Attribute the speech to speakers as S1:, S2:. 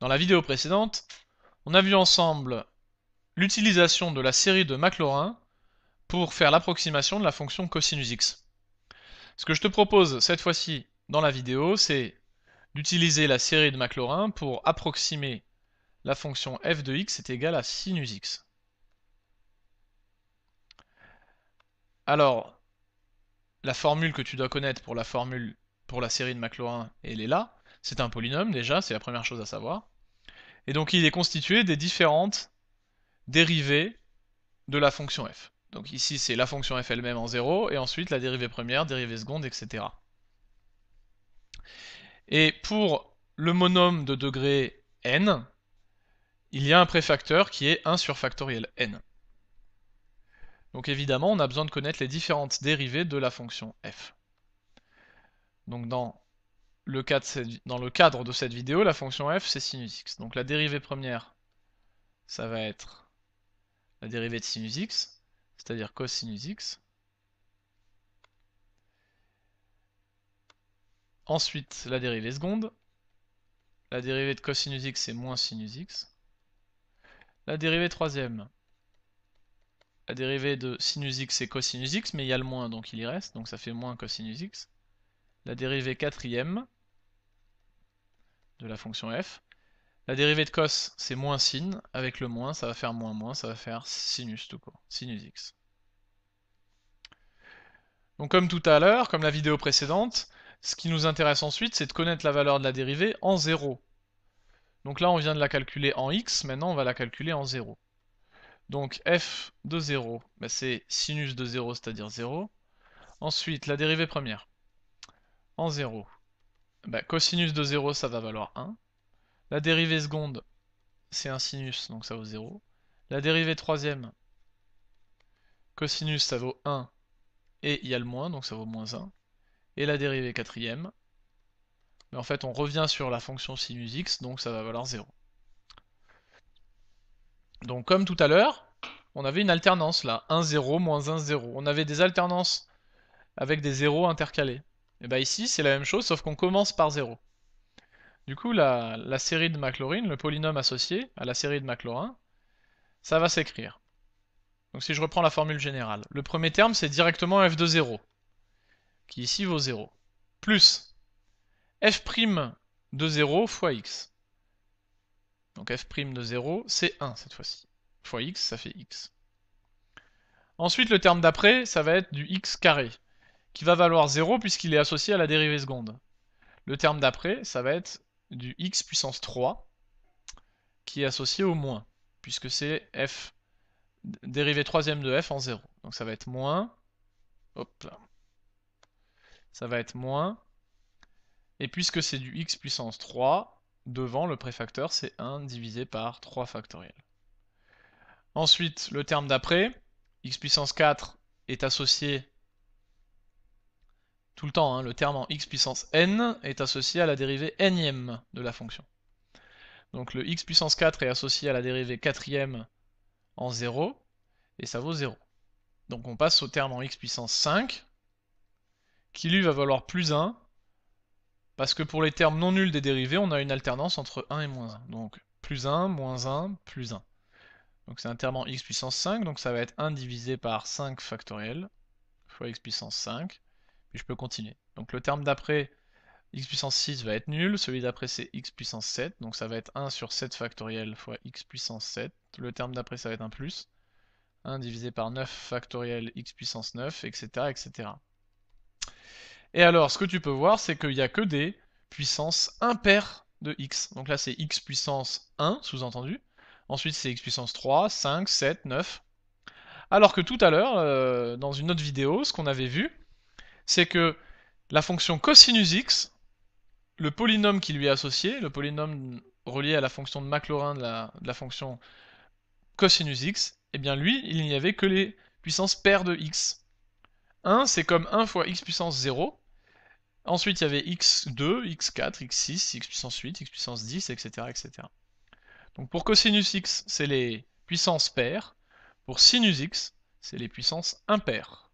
S1: Dans la vidéo précédente, on a vu ensemble l'utilisation de la série de Maclaurin pour faire l'approximation de la fonction cosinus x. Ce que je te propose cette fois-ci dans la vidéo, c'est d'utiliser la série de Maclaurin pour approximer la fonction f de x est égale à sinus x. Alors, la formule que tu dois connaître pour la formule pour la série de Maclaurin, elle est là. C'est un polynôme déjà, c'est la première chose à savoir. Et donc il est constitué des différentes dérivées de la fonction f. Donc ici c'est la fonction f elle-même en 0, et ensuite la dérivée première, dérivée seconde, etc. Et pour le monôme de degré n, il y a un préfacteur qui est 1 sur factoriel n. Donc évidemment, on a besoin de connaître les différentes dérivées de la fonction f. Donc dans le dans le cadre de cette vidéo, la fonction f, c'est sinus x. Donc la dérivée première, ça va être la dérivée de sinus x, c'est-à-dire cosinus x. Ensuite, la dérivée seconde. La dérivée de cosinus x, c'est moins sinus x. La dérivée troisième, la dérivée de sinus x, c'est cosinus x, mais il y a le moins, donc il y reste, donc ça fait moins cosinus x. La dérivée quatrième, de la fonction f. La dérivée de cos, c'est moins sin. Avec le moins, ça va faire moins moins, ça va faire sinus tout court, sinus x. Donc comme tout à l'heure, comme la vidéo précédente, ce qui nous intéresse ensuite, c'est de connaître la valeur de la dérivée en 0. Donc là, on vient de la calculer en x, maintenant on va la calculer en 0. Donc f de 0, bah, c'est sinus de 0, c'est-à-dire 0. Ensuite, la dérivée première en 0. Bah, cosinus de 0, ça va valoir 1. La dérivée seconde, c'est un sinus, donc ça vaut 0. La dérivée troisième, cosinus, ça vaut 1. Et il y a le moins, donc ça vaut moins 1. Et la dérivée quatrième, mais en fait on revient sur la fonction sinus x, donc ça va valoir 0. Donc comme tout à l'heure, on avait une alternance là, 1, 0, moins 1, 0. On avait des alternances avec des 0 intercalés. Et eh bien ici, c'est la même chose, sauf qu'on commence par 0. Du coup, la, série de Maclaurin, le polynôme associé à la série de Maclaurin, ça va s'écrire. Donc si je reprends la formule générale, le premier terme c'est directement f de 0, qui ici vaut 0, plus f' de 0 fois x. Donc f' de 0, c'est 1 cette fois-ci. Fois x, ça fait x. Ensuite, le terme d'après, ça va être du x carré qui va valoir 0 puisqu'il est associé à la dérivée seconde. Le terme d'après, ça va être du x puissance 3 qui est associé au moins, puisque c'est f, dérivée troisième de f en 0. Donc ça va être moins, hop là, ça va être moins, et puisque c'est du x puissance 3, devant le préfacteur c'est 1 divisé par 3 factoriel. Ensuite, le terme d'après, x puissance 4 est associé le temps, hein. le terme en x puissance n est associé à la dérivée nème de la fonction. Donc le x puissance 4 est associé à la dérivée quatrième en 0, et ça vaut 0. Donc on passe au terme en x puissance 5, qui lui va valoir plus 1, parce que pour les termes non nuls des dérivés, on a une alternance entre 1 et moins 1. Donc plus 1, moins 1, plus 1. Donc c'est un terme en x puissance 5, donc ça va être 1 divisé par 5 factoriel, fois x puissance 5, et je peux continuer. Donc le terme d'après, x puissance 6 va être nul, celui d'après c'est x puissance 7, donc ça va être 1 sur 7 factoriel fois x puissance 7. Le terme d'après ça va être un plus, 1 divisé par 9 factoriel x puissance 9, etc. Et alors ce que tu peux voir c'est qu'il n'y a que des puissances impaires de x. Donc là c'est x puissance 1 sous-entendu, ensuite c'est x puissance 3, 5, 7, 9. Alors que tout à l'heure, euh, dans une autre vidéo, ce qu'on avait vu, c'est que la fonction cosinus x, le polynôme qui lui est associé, le polynôme relié à la fonction de Maclaurin de la, fonction cosinus x, et eh bien lui, il n'y avait que les puissances paires de x. 1, c'est comme 1 fois x puissance 0. Ensuite, il y avait x2, x4, x6, x puissance 8, x puissance 10, etc. etc. Donc pour cosinus x, c'est les puissances paires. Pour sinus x, c'est les puissances impaires.